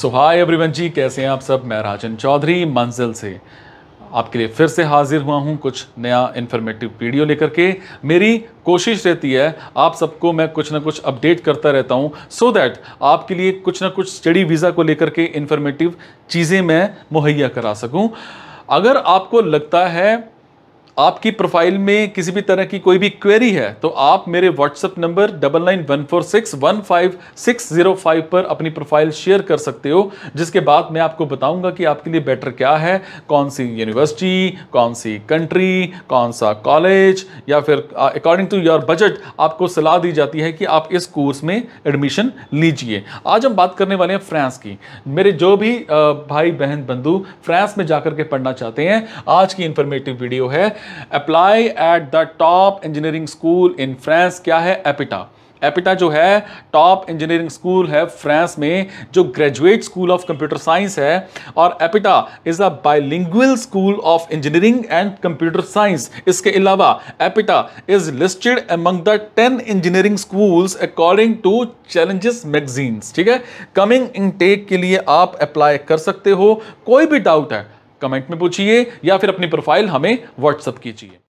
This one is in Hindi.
सो हाय एवरीवन जी कैसे हैं आप सब मैं राजन चौधरी मंजिल से आपके लिए फिर से हाजिर हुआ हूं कुछ नया इन्फॉर्मेटिव वीडियो लेकर के मेरी कोशिश रहती है आप सबको मैं कुछ ना कुछ अपडेट करता रहता हूं सो so दैट आपके लिए कुछ ना कुछ स्टडी वीज़ा को लेकर के इन्फॉर्मेटिव चीज़ें मैं मुहैया करा सकूं अगर आपको लगता है आपकी प्रोफाइल में किसी भी तरह की कोई भी क्वेरी है तो आप मेरे WhatsApp number double nine one four six one five six zero five पर अपनी प्रोफाइल शेयर कर सकते हो जिसके बाद मैं आपको बताऊंगा कि आपके लिए बेटर क्या है कौन सी यूनिवर्सिटी कौन सी कंट्री कौन सा कॉलेज या फिर अकॉर्डिंग टू योर बजट आपको सलाह दी जाती है कि आप इस कोर्स में एडमिशन लीजिए आज हम बात करने वाले हैं फ्रांस की मेरे जो भी uh, भाई बहन बंधु फ्रांस में जाकर के पढ़ना चाहते हैं आज की इन्फॉर्मेटिव वीडियो है apply at the top engineering school in France क्या है एपिटा एपिटा जो है टॉप इंजीनियरिंग स्कूल है फ्रांस में जो graduate school of computer science है और EPITA is a bilingual school of engineering and computer science इसके अलावा EPITA is listed among the ten engineering schools according to challenges magazines ठीक है कमिंग इनटेक के लिए आप अप्लाई कर सकते हो कोई भी डाउट है कमेंट में पूछिए या फिर अपनी प्रोफाइल हमें व्हाट्सअप कीजिए